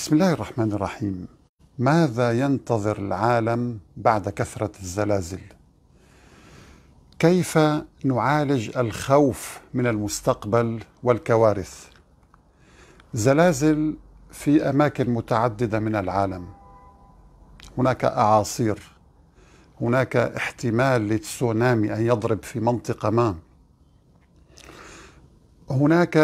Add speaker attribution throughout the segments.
Speaker 1: بسم الله الرحمن الرحيم ماذا ينتظر العالم بعد كثرة الزلازل؟ كيف نعالج الخوف من المستقبل والكوارث؟ زلازل في أماكن متعددة من العالم هناك أعاصير هناك احتمال لتسونامي أن يضرب في منطقة ما هناك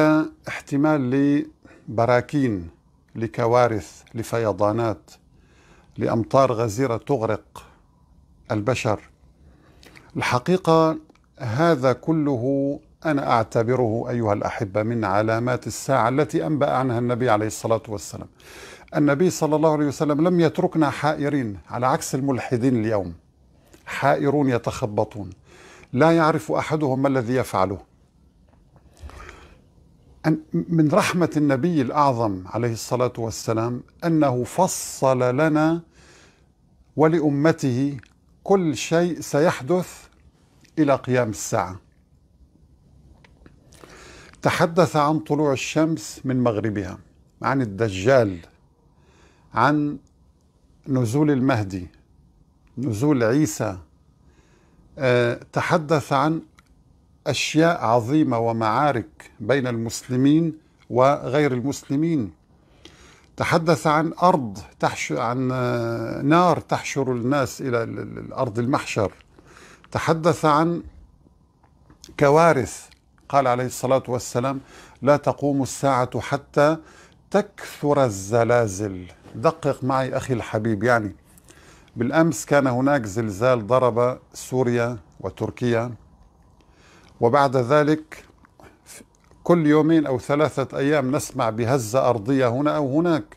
Speaker 1: احتمال لبراكين لكوارث لفيضانات لامطار غزيره تغرق البشر الحقيقه هذا كله انا اعتبره ايها الاحبه من علامات الساعه التي انبا عنها النبي عليه الصلاه والسلام النبي صلى الله عليه وسلم لم يتركنا حائرين على عكس الملحدين اليوم حائرون يتخبطون لا يعرف احدهم ما الذي يفعله من رحمة النبي الأعظم عليه الصلاة والسلام أنه فصل لنا ولأمته كل شيء سيحدث إلى قيام الساعة تحدث عن طلوع الشمس من مغربها عن الدجال عن نزول المهدي نزول عيسى آه، تحدث عن اشياء عظيمه ومعارك بين المسلمين وغير المسلمين تحدث عن ارض تحشر عن آه، نار تحشر الناس الى ارض المحشر تحدث عن كوارث قال عليه الصلاه والسلام لا تقوم الساعه حتى تكثر الزلازل دقق معي اخي الحبيب يعني بالامس كان هناك زلزال ضرب سوريا وتركيا وبعد ذلك كل يومين أو ثلاثة أيام نسمع بهزة أرضية هنا أو هناك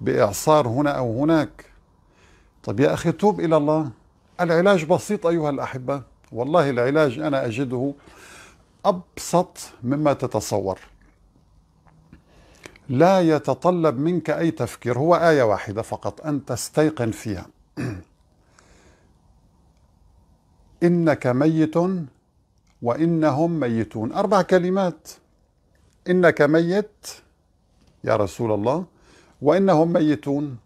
Speaker 1: بإعصار هنا أو هناك طب يا أخي توب إلى الله العلاج بسيط أيها الأحبة والله العلاج أنا أجده أبسط مما تتصور لا يتطلب منك أي تفكير هو آية واحدة فقط أن تستيقن فيها إنك ميت وإنهم ميتون أربع كلمات إنك ميت يا رسول الله وإنهم ميتون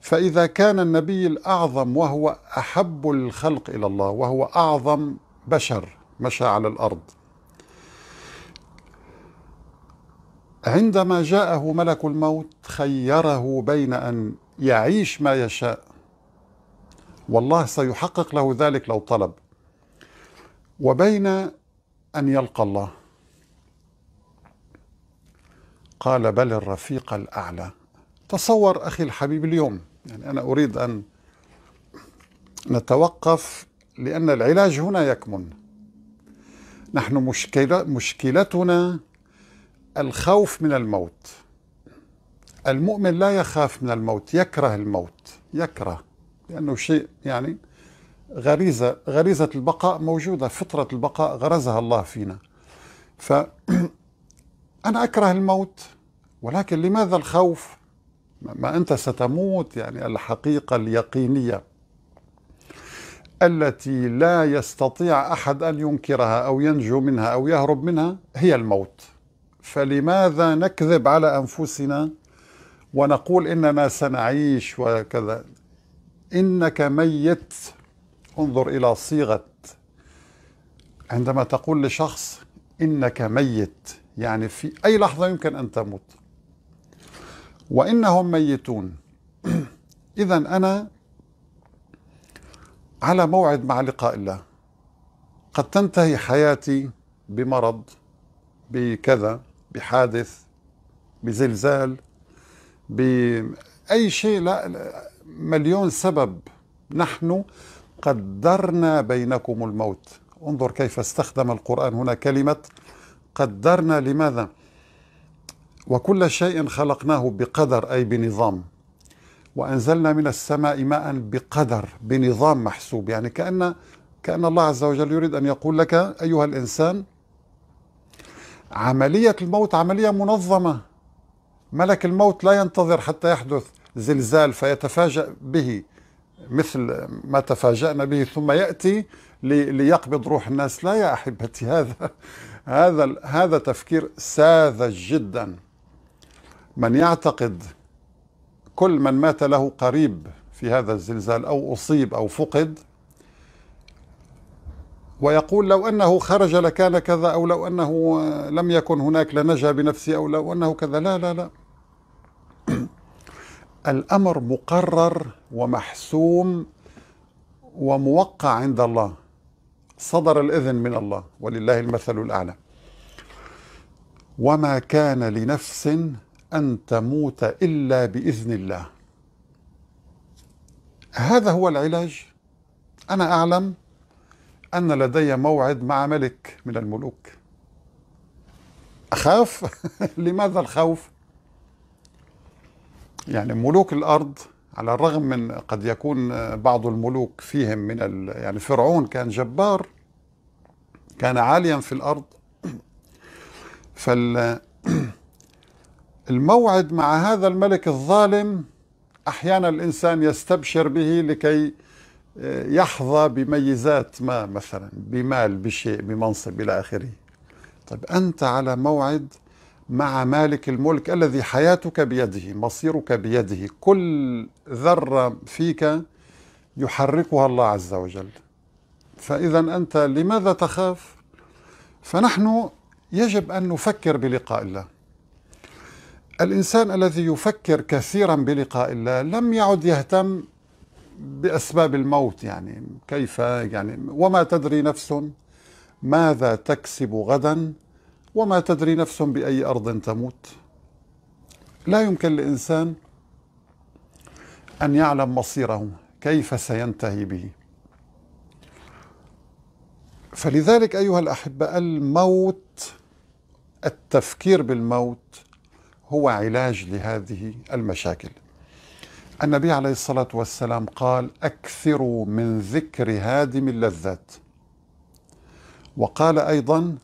Speaker 1: فإذا كان النبي الأعظم وهو أحب الخلق إلى الله وهو أعظم بشر مشى على الأرض عندما جاءه ملك الموت خيره بين أن يعيش ما يشاء والله سيحقق له ذلك لو طلب وبين أن يلقى الله قال بل الرفيق الأعلى تصور أخي الحبيب اليوم يعني أنا أريد أن نتوقف لأن العلاج هنا يكمن نحن مشكلة مشكلتنا الخوف من الموت المؤمن لا يخاف من الموت يكره الموت يكره لأنه شيء يعني غريزة غريزة البقاء موجودة فطرة البقاء غرزها الله فينا فأنا أكره الموت ولكن لماذا الخوف ما أنت ستموت يعني الحقيقة اليقينية التي لا يستطيع أحد أن ينكرها أو ينجو منها أو يهرب منها هي الموت فلماذا نكذب على أنفسنا ونقول إننا سنعيش وكذا إنك ميت انظر إلى صيغة عندما تقول لشخص إنك ميت يعني في أي لحظة يمكن أن تموت وإنهم ميتون إذا أنا على موعد مع لقاء الله قد تنتهي حياتي بمرض بكذا بحادث بزلزال بأي شيء لا مليون سبب نحن قدرنا بينكم الموت انظر كيف استخدم القرآن هنا كلمة قدرنا لماذا وكل شيء خلقناه بقدر أي بنظام وأنزلنا من السماء ماء بقدر بنظام محسوب يعني كأن كأن الله عز وجل يريد أن يقول لك أيها الإنسان عملية الموت عملية منظمة ملك الموت لا ينتظر حتى يحدث زلزال فيتفاجأ به مثل ما تفاجأنا به ثم يأتي ليقبض روح الناس لا يا أحبتي هذا هذا هذا تفكير ساذج جدا من يعتقد كل من مات له قريب في هذا الزلزال أو أصيب أو فقد ويقول لو أنه خرج لكان كذا أو لو أنه لم يكن هناك لنجا بنفسه أو لو أنه كذا لا لا لا الامر مقرر ومحسوم وموقع عند الله صدر الاذن من الله ولله المثل الاعلى وما كان لنفس ان تموت الا باذن الله هذا هو العلاج انا اعلم ان لدي موعد مع ملك من الملوك اخاف لماذا الخوف يعني ملوك الأرض على الرغم من قد يكون بعض الملوك فيهم من ال... يعني فرعون كان جبار كان عاليا في الأرض فال الموعد مع هذا الملك الظالم أحيانا الإنسان يستبشر به لكي آه، يحظى بميزات ما مثلا بمال بشيء بمنصب إلى آخره طيب أنت على موعد مع مالك الملك الذي حياتك بيده مصيرك بيده كل ذرة فيك يحركها الله عز وجل فإذا أنت لماذا تخاف؟ فنحن يجب أن نفكر بلقاء الله الإنسان الذي يفكر كثيرا بلقاء الله لم يعد يهتم بأسباب الموت يعني كيف يعني وما تدري نفس ماذا تكسب غدا وما تدري نفس باي ارض تموت لا يمكن لانسان ان يعلم مصيره كيف سينتهي به فلذلك ايها الاحبه الموت التفكير بالموت هو علاج لهذه المشاكل النبي عليه الصلاه والسلام قال اكثروا من ذكر هادم اللذات وقال ايضا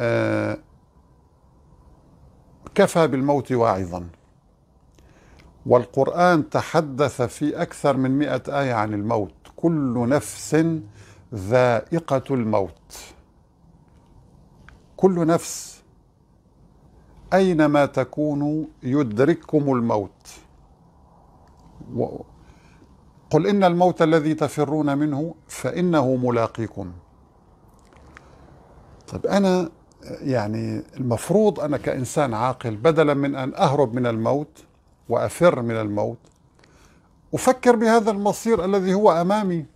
Speaker 1: آه، كفى بالموت واعظا والقرآن تحدث في أكثر من مئة آية عن الموت كل نفس ذائقة الموت كل نفس أينما تكونوا يدرككم الموت قل إن الموت الذي تفرون منه فإنه ملاقيكم طب أنا يعني المفروض أنا كإنسان عاقل بدلا من أن أهرب من الموت وأفر من الموت أفكر بهذا المصير الذي هو أمامي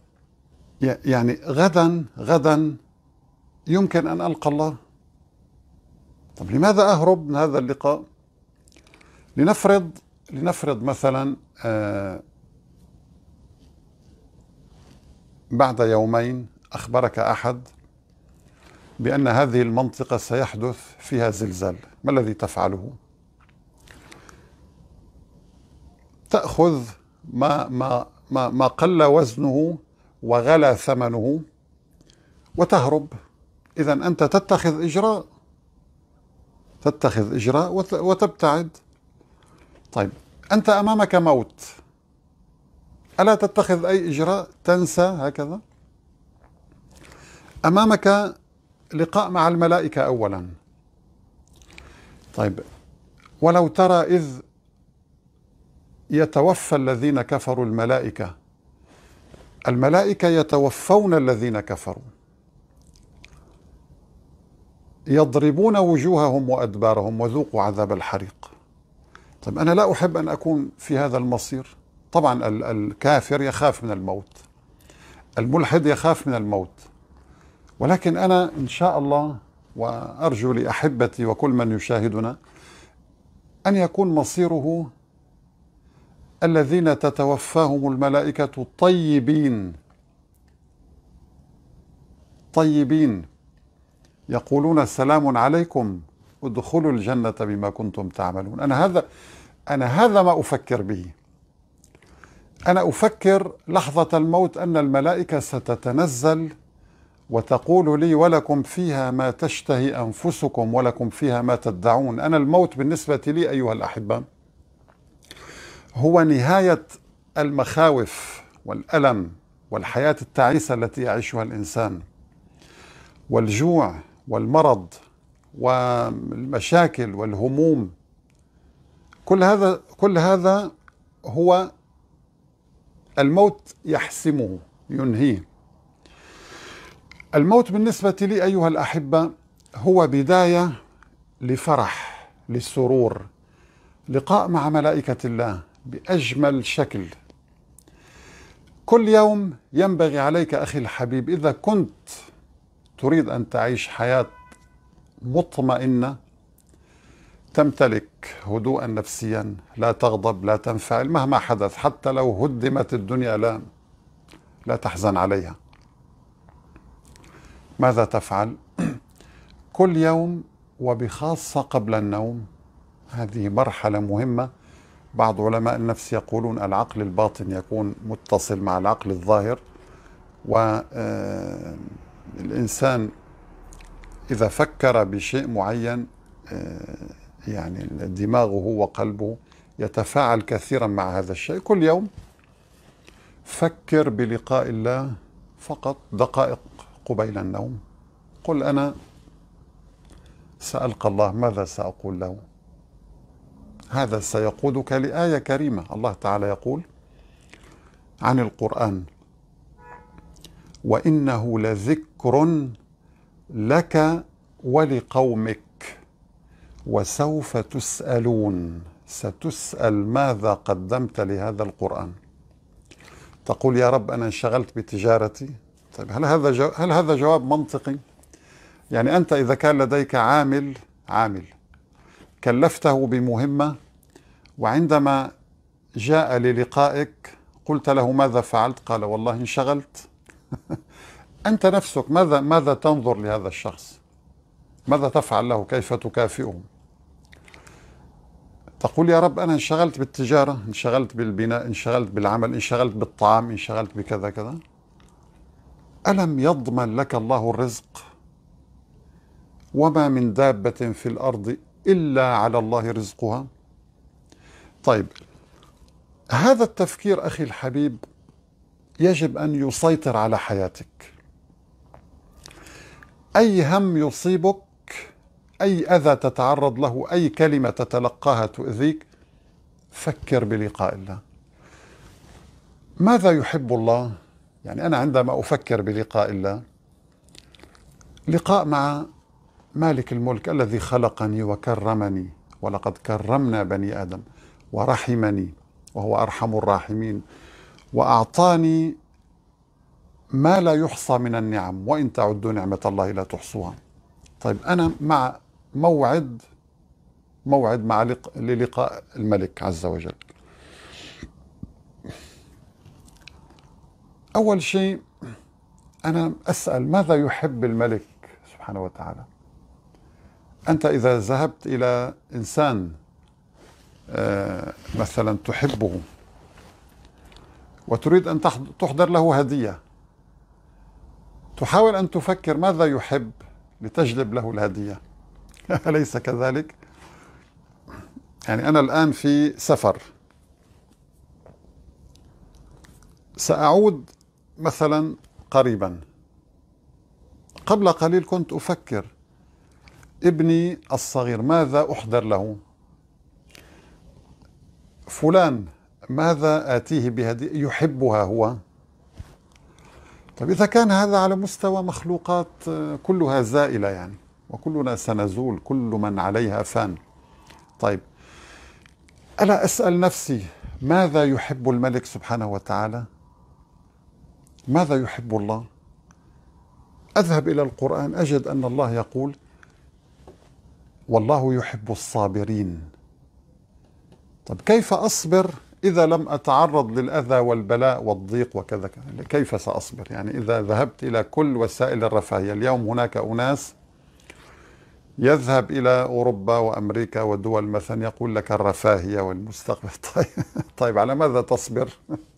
Speaker 1: يعني غدا غدا يمكن أن ألقى الله طب لماذا أهرب من هذا اللقاء لنفرض لنفرض مثلا آه بعد يومين أخبرك أحد بأن هذه المنطقة سيحدث فيها زلزال ما الذي تفعله؟ تأخذ ما, ما, ما, ما قل وزنه وغلا ثمنه وتهرب إذا أنت تتخذ إجراء تتخذ إجراء وتبتعد طيب أنت أمامك موت ألا تتخذ أي إجراء تنسى هكذا أمامك لقاء مع الملائكة أولا طيب ولو ترى إذ يتوفى الذين كفروا الملائكة الملائكة يتوفون الذين كفروا يضربون وجوههم وأدبارهم وذوقوا عذاب الحريق طيب أنا لا أحب أن أكون في هذا المصير طبعا الكافر يخاف من الموت الملحد يخاف من الموت ولكن أنا إن شاء الله وأرجو لأحبتي وكل من يشاهدنا أن يكون مصيره الذين تتوفاهم الملائكة طيبين طيبين يقولون سلام عليكم ادخلوا الجنة بما كنتم تعملون أنا هذا أنا هذا ما أفكر به أنا أفكر لحظة الموت أن الملائكة ستتنزل وتقول لي ولكم فيها ما تشتهي انفسكم ولكم فيها ما تدعون انا الموت بالنسبه لي ايها الاحبه هو نهايه المخاوف والالم والحياه التعيسه التي يعيشها الانسان والجوع والمرض والمشاكل والهموم كل هذا كل هذا هو الموت يحسمه ينهيه الموت بالنسبة لي أيها الأحبة هو بداية لفرح للسرور لقاء مع ملائكة الله بأجمل شكل كل يوم ينبغي عليك أخي الحبيب إذا كنت تريد أن تعيش حياة مطمئنة تمتلك هدوءا نفسيا لا تغضب لا تنفعل مهما حدث حتى لو هدمت الدنيا لا لا تحزن عليها ماذا تفعل؟ كل يوم وبخاصة قبل النوم هذه مرحلة مهمة بعض علماء النفس يقولون العقل الباطن يكون متصل مع العقل الظاهر والإنسان آه، إذا فكر بشيء معين آه، يعني دماغه وقلبه يتفاعل كثيرا مع هذا الشيء كل يوم فكر بلقاء الله فقط دقائق قبيل النوم قل أنا سألقى الله ماذا سأقول له هذا سيقودك لآية كريمة الله تعالى يقول عن القرآن وإنه لذكر لك ولقومك وسوف تسألون ستسأل ماذا قدمت لهذا القرآن تقول يا رب أنا انشغلت بتجارتي طيب هل هذا جو... هل هذا جواب منطقي؟ يعني انت اذا كان لديك عامل عامل كلفته بمهمه وعندما جاء للقائك قلت له ماذا فعلت؟ قال والله انشغلت انت نفسك ماذا ماذا تنظر لهذا الشخص؟ ماذا تفعل له؟ كيف تكافئه؟ تقول يا رب انا انشغلت بالتجاره، انشغلت بالبناء، انشغلت بالعمل، انشغلت بالطعام، انشغلت بكذا كذا الم يضمن لك الله الرزق وما من دابه في الارض الا على الله رزقها طيب هذا التفكير اخي الحبيب يجب ان يسيطر على حياتك اي هم يصيبك اي اذى تتعرض له اي كلمه تتلقاها تؤذيك فكر بلقاء الله ماذا يحب الله يعني أنا عندما أفكر بلقاء الله لقاء مع مالك الملك الذي خلقني وكرمني ولقد كرمنا بني آدم ورحمني وهو أرحم الراحمين وأعطاني ما لا يحصى من النعم وإن تعدوا نعمة الله لا تحصوها طيب أنا مع موعد موعد مع للقاء الملك عز وجل أول شيء أنا أسأل ماذا يحب الملك سبحانه وتعالى أنت إذا ذهبت إلى إنسان آه، مثلا تحبه وتريد أن تحضر له هدية تحاول أن تفكر ماذا يحب لتجلب له الهدية أليس كذلك؟ يعني أنا الآن في سفر سأعود مثلا قريبا قبل قليل كنت أفكر ابني الصغير ماذا أحضر له فلان ماذا آتيه بهدية يحبها هو طيب إذا كان هذا على مستوى مخلوقات آه، كلها زائلة يعني وكلنا سنزول كل من عليها فان طيب ألا أسأل نفسي ماذا يحب الملك سبحانه وتعالى ماذا يحب الله اذهب الى القران اجد ان الله يقول والله يحب الصابرين طب كيف اصبر اذا لم اتعرض للاذى والبلاء والضيق وكذا كيف ساصبر يعني اذا ذهبت الى كل وسائل الرفاهيه اليوم هناك اناس يذهب إلى أوروبا وأمريكا ودول مثلا يقول لك الرفاهية والمستقبل طيب, طيب على ماذا تصبر؟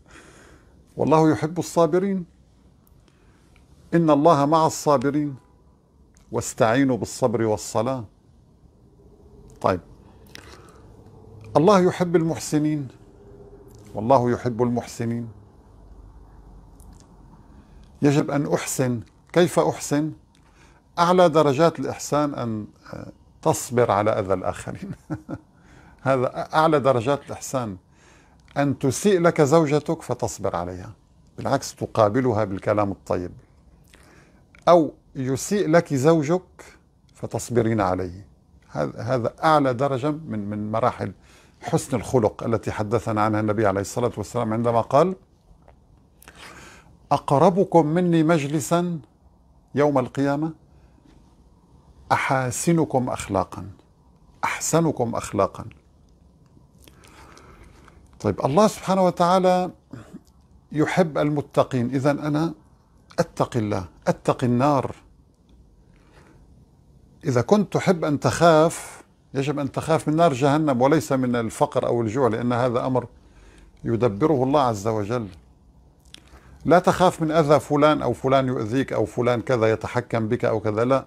Speaker 1: والله يحب الصابرين إن الله مع الصابرين واستعينوا بالصبر والصلاة طيب الله يحب المحسنين والله يحب المحسنين يجب أن أحسن كيف أحسن؟ أعلى درجات الإحسان أن تصبر على أذى الآخرين هذا أعلى درجات الإحسان أن تسيء لك زوجتك فتصبر عليها بالعكس تقابلها بالكلام الطيب أو يسيء لك زوجك فتصبرين عليه هذا أعلى درجة من من مراحل حسن الخلق التي حدثنا عنها النبي عليه الصلاة والسلام عندما قال أقربكم مني مجلسا يوم القيامة أحاسنكم أخلاقا أحسنكم أخلاقا طيب الله سبحانه وتعالى يحب المتقين إذا أنا أتقي الله أتقي النار إذا كنت تحب أن تخاف يجب أن تخاف من نار جهنم وليس من الفقر أو الجوع لأن هذا أمر يدبره الله عز وجل لا تخاف من أذى فلان أو فلان يؤذيك أو فلان كذا يتحكم بك أو كذا لا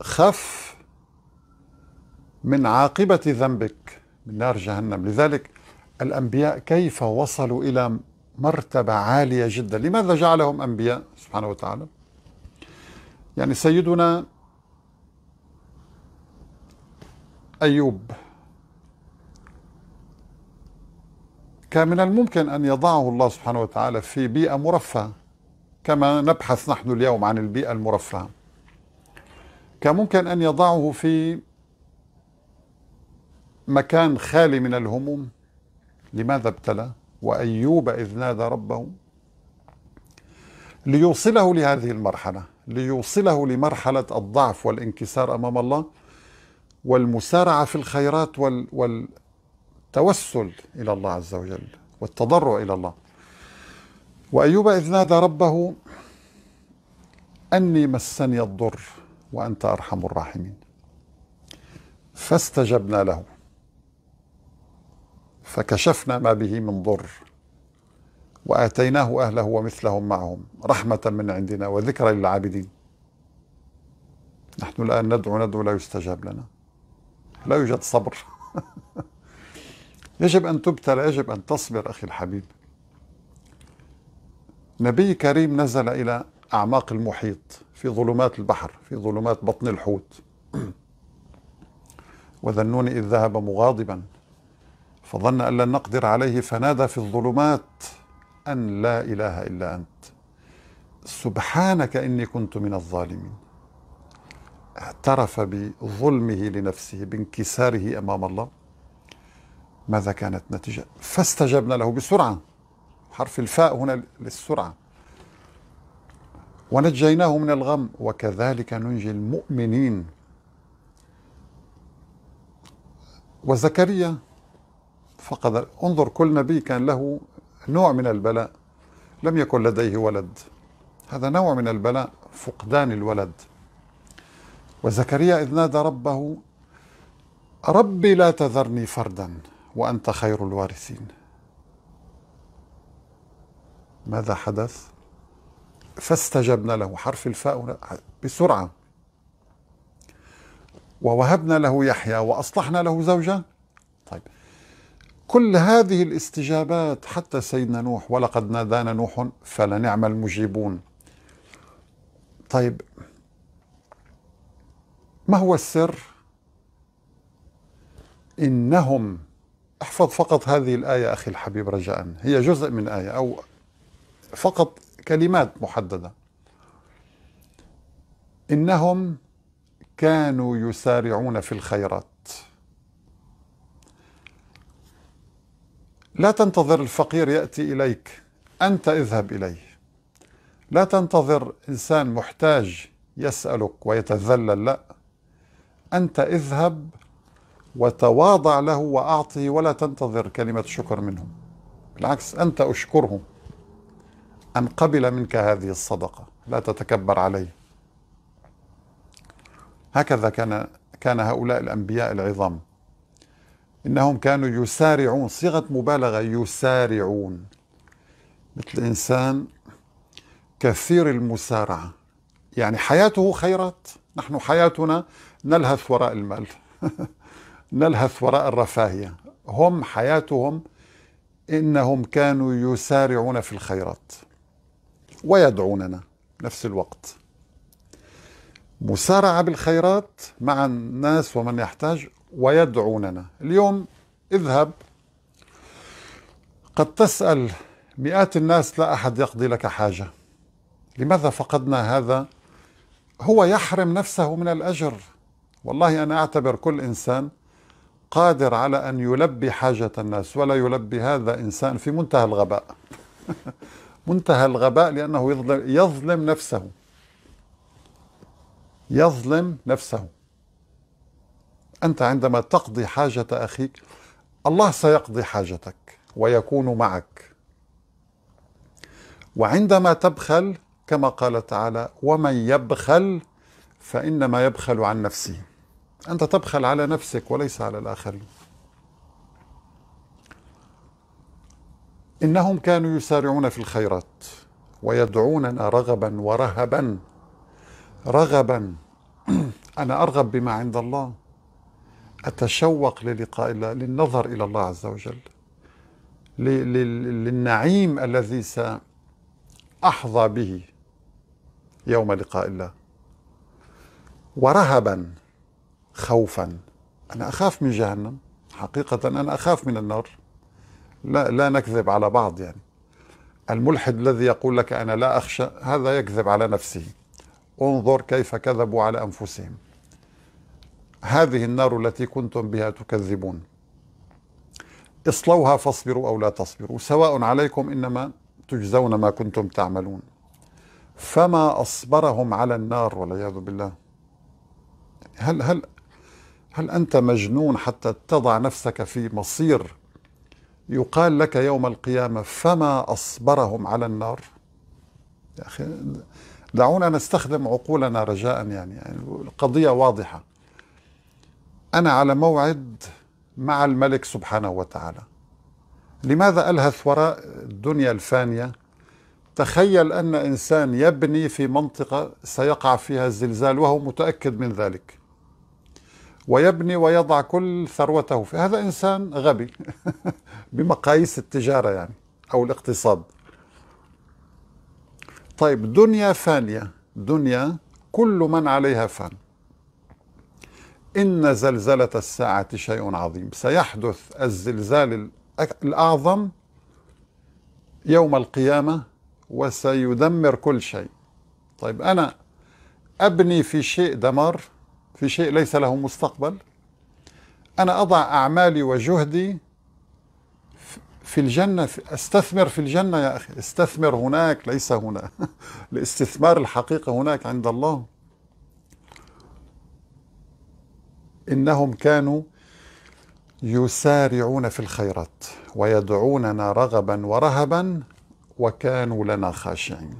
Speaker 1: خف من عاقبة ذنبك من نار جهنم لذلك الأنبياء كيف وصلوا إلى مرتبة عالية جدا لماذا جعلهم أنبياء سبحانه وتعالى يعني سيدنا أيوب كان من الممكن أن يضعه الله سبحانه وتعالى في بيئة مرفهة كما نبحث نحن اليوم عن البيئة المرفهة كان ممكن أن يضعه في مكان خالي من الهموم لماذا ابتلى وأيوب إذ نادى ربه ليوصله لهذه المرحلة ليوصله لمرحلة الضعف والانكسار أمام الله والمسارعة في الخيرات وال والتوسل إلى الله عز وجل والتضرع إلى الله وأيوب إذ نادى ربه أني مسني الضر وأنت أرحم الراحمين فاستجبنا له فكشفنا ما به من ضر واتيناه اهله ومثلهم معهم رحمه من عندنا وذكرى للعابدين نحن الان ندعو ندعو لا يستجاب لنا لا يوجد صبر يجب ان تبتلى يجب ان تصبر اخي الحبيب نبي كريم نزل الى اعماق المحيط في ظلمات البحر في ظلمات بطن الحوت وذنون اذ ذهب مغاضبا فظن أن لن نقدر عليه فنادى في الظلمات أن لا إله إلا أنت سبحانك إني كنت من الظالمين اعترف بظلمه لنفسه بانكساره أمام الله ماذا كانت نتيجة فاستجبنا له بسرعة حرف الفاء هنا للسرعة ونجيناه من الغم وكذلك ننجي المؤمنين وزكريا فقد انظر كل نبي كان له نوع من البلاء لم يكن لديه ولد هذا نوع من البلاء فقدان الولد وزكريا إذ نادى ربه ربي لا تذرني فردا وأنت خير الوارثين ماذا حدث فاستجبنا له حرف الفاء بسرعة ووهبنا له يحيى وأصلحنا له زوجة طيب كل هذه الاستجابات حتى سيدنا نوح ولقد نادانا نوح فلنعم المجيبون طيب ما هو السر انهم احفظ فقط هذه الايه اخي الحبيب رجاء هي جزء من ايه او فقط كلمات محدده انهم كانوا يسارعون في الخيرات لا تنتظر الفقير يأتي إليك أنت اذهب إليه لا تنتظر إنسان محتاج يسألك ويتذلل لا أنت اذهب وتواضع له وأعطه ولا تنتظر كلمة شكر منه بالعكس أنت اشكره أن قبل منك هذه الصدقة لا تتكبر عليه هكذا كان كان هؤلاء الأنبياء العظام إنهم كانوا يسارعون صيغة مبالغة يسارعون مثل إنسان كثير المسارعة يعني حياته خيرات نحن حياتنا نلهث وراء المال نلهث وراء الرفاهية هم حياتهم إنهم كانوا يسارعون في الخيرات ويدعوننا نفس الوقت مسارعة بالخيرات مع الناس ومن يحتاج ويدعوننا اليوم اذهب قد تسأل مئات الناس لا أحد يقضي لك حاجة لماذا فقدنا هذا هو يحرم نفسه من الأجر والله أنا أعتبر كل إنسان قادر على أن يلبي حاجة الناس ولا يلبي هذا إنسان في منتهى الغباء منتهى الغباء لأنه يظلم نفسه يظلم نفسه أنت عندما تقضي حاجة أخيك الله سيقضي حاجتك ويكون معك وعندما تبخل كما قال تعالى ومن يبخل فإنما يبخل عن نفسه أنت تبخل على نفسك وليس على الآخرين إنهم كانوا يسارعون في الخيرات ويدعوننا رغبا ورهبا رغبا أنا أرغب بما عند الله أتشوق للقاء الله للنظر إلى الله عز وجل للنعيم الذي سأحظى به يوم لقاء الله ورهبا خوفا أنا أخاف من جهنم حقيقة أنا أخاف من النار لا, لا نكذب على بعض يعني الملحد الذي يقول لك أنا لا أخشى هذا يكذب على نفسه انظر كيف كذبوا على أنفسهم هذه النار التي كنتم بها تكذبون اصلوها فاصبروا أو لا تصبروا سواء عليكم إنما تجزون ما كنتم تعملون فما أصبرهم على النار والعياذ بالله هل هل هل أنت مجنون حتى تضع نفسك في مصير يقال لك يوم القيامة فما أصبرهم على النار يا أخي دعونا نستخدم عقولنا رجاء يعني, يعني القضية واضحة أنا على موعد مع الملك سبحانه وتعالى لماذا ألهث وراء الدنيا الفانية تخيل أن إنسان يبني في منطقة سيقع فيها الزلزال وهو متأكد من ذلك ويبني ويضع كل ثروته في هذا إنسان غبي بمقاييس التجارة يعني أو الاقتصاد طيب دنيا فانية دنيا كل من عليها فان إن زلزلة الساعة شيء عظيم سيحدث الزلزال الأعظم يوم القيامة وسيدمر كل شيء طيب أنا أبني في شيء دمار في شيء ليس له مستقبل أنا أضع أعمالي وجهدي في الجنة استثمر في الجنة يا أخي استثمر هناك ليس هنا الاستثمار الحقيقي هناك عند الله إنهم كانوا يسارعون في الخيرات ويدعوننا رغبا ورهبا وكانوا لنا خاشعين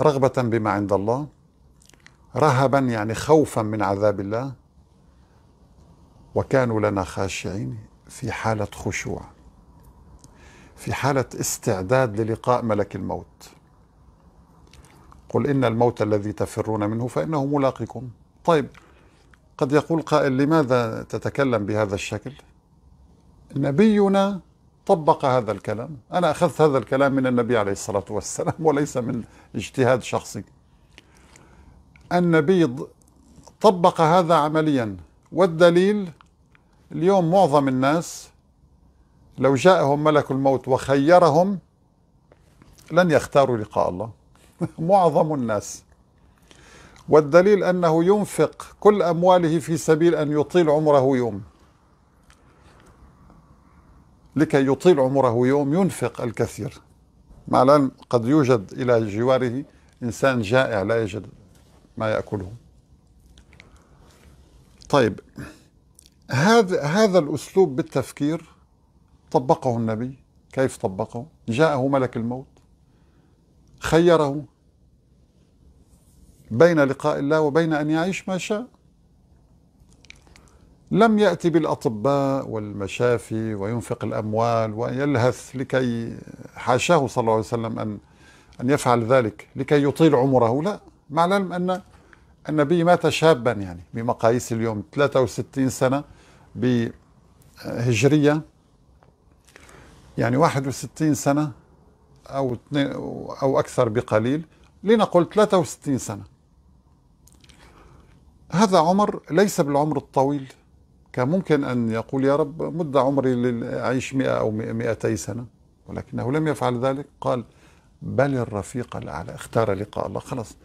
Speaker 1: رغبة بما عند الله رهبا يعني خوفا من عذاب الله وكانوا لنا خاشعين في حالة خشوع في حالة استعداد للقاء ملك الموت قل إن الموت الذي تفرون منه فإنه ملاقكم طيب قد يقول قائل لماذا تتكلم بهذا الشكل نبينا طبق هذا الكلام أنا أخذت هذا الكلام من النبي عليه الصلاة والسلام وليس من اجتهاد شخصي النبي طبق هذا عمليا والدليل اليوم معظم الناس لو جاءهم ملك الموت وخيرهم لن يختاروا لقاء الله معظم الناس والدليل أنه ينفق كل أمواله في سبيل أن يطيل عمره يوم لكي يطيل عمره يوم ينفق الكثير مع العلم قد يوجد إلى جواره إنسان جائع لا يجد ما يأكله طيب هذا هذا الأسلوب بالتفكير طبقه النبي كيف طبقه؟ جاءه ملك الموت خيره بين لقاء الله وبين أن يعيش ما شاء لم يأتي بالأطباء والمشافي وينفق الأموال ويلهث لكي حاشاه صلى الله عليه وسلم أن أن يفعل ذلك لكي يطيل عمره لا مع العلم أن النبي مات شابا يعني بمقاييس اليوم 63 سنة بهجرية يعني 61 سنة أو أو أكثر بقليل لنقل 63 سنة هذا عمر ليس بالعمر الطويل كان ممكن أن يقول يا رب مد عمري لأعيش مئة أو مئتي سنة ولكنه لم يفعل ذلك قال بل الرفيق الأعلى اختار لقاء الله خلاص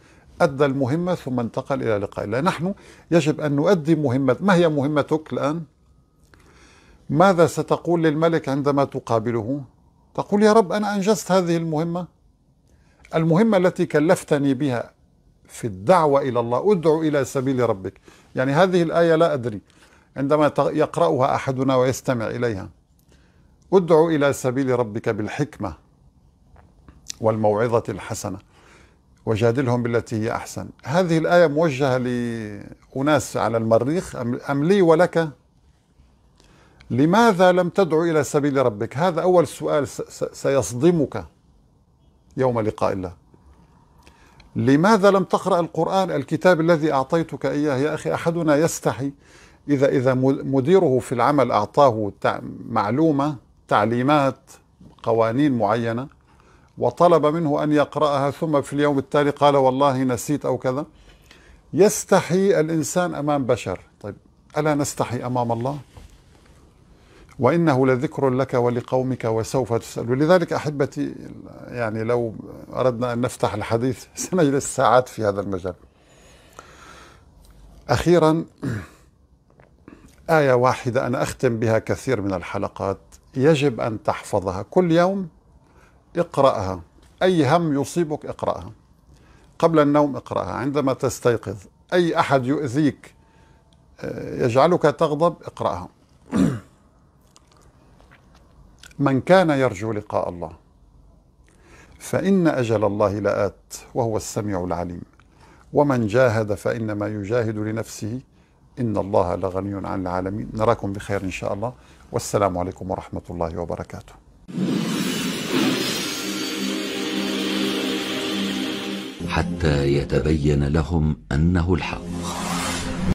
Speaker 1: أدى المهمة ثم انتقل إلى لقاء الله نحن يجب أن نؤدي مهمة ما هي مهمتك الآن ماذا ستقول للملك عندما تقابله تقول يا رب أنا أنجزت هذه المهمة المهمة التي كلفتني بها في الدعوة إلى الله ادعو إلى سبيل ربك يعني هذه الآية لا أدري عندما يقرأها أحدنا ويستمع إليها ادعو إلى سبيل ربك بالحكمة والموعظة الحسنة وجادلهم بالتي هي أحسن هذه الآية موجهة لأناس على المريخ أم لي ولك لماذا لم تدعو إلى سبيل ربك هذا أول سؤال سيصدمك يوم لقاء الله لماذا لم تقرأ القرآن الكتاب الذي أعطيتك إياه يا أخي أحدنا يستحي إذا إذا مديره في العمل أعطاه معلومة تعليمات قوانين معينة وطلب منه أن يقرأها ثم في اليوم التالي قال والله نسيت أو كذا يستحي الإنسان أمام بشر طيب ألا نستحي أمام الله وإنه لذكر لك ولقومك وسوف تسأل ولذلك أحبتي يعني لو أردنا أن نفتح الحديث سنجلس ساعات في هذا المجال أخيرا آية واحدة أنا أختم بها كثير من الحلقات يجب أن تحفظها كل يوم اقرأها أي هم يصيبك اقرأها قبل النوم اقرأها عندما تستيقظ أي أحد يؤذيك آه، يجعلك تغضب اقرأها من كان يرجو لقاء الله فإن أجل الله لآت وهو السميع العليم ومن جاهد فإنما يجاهد لنفسه إن الله لغني عن العالمين نراكم بخير إن شاء الله والسلام عليكم ورحمة الله وبركاته حتى يتبين لهم انه الحق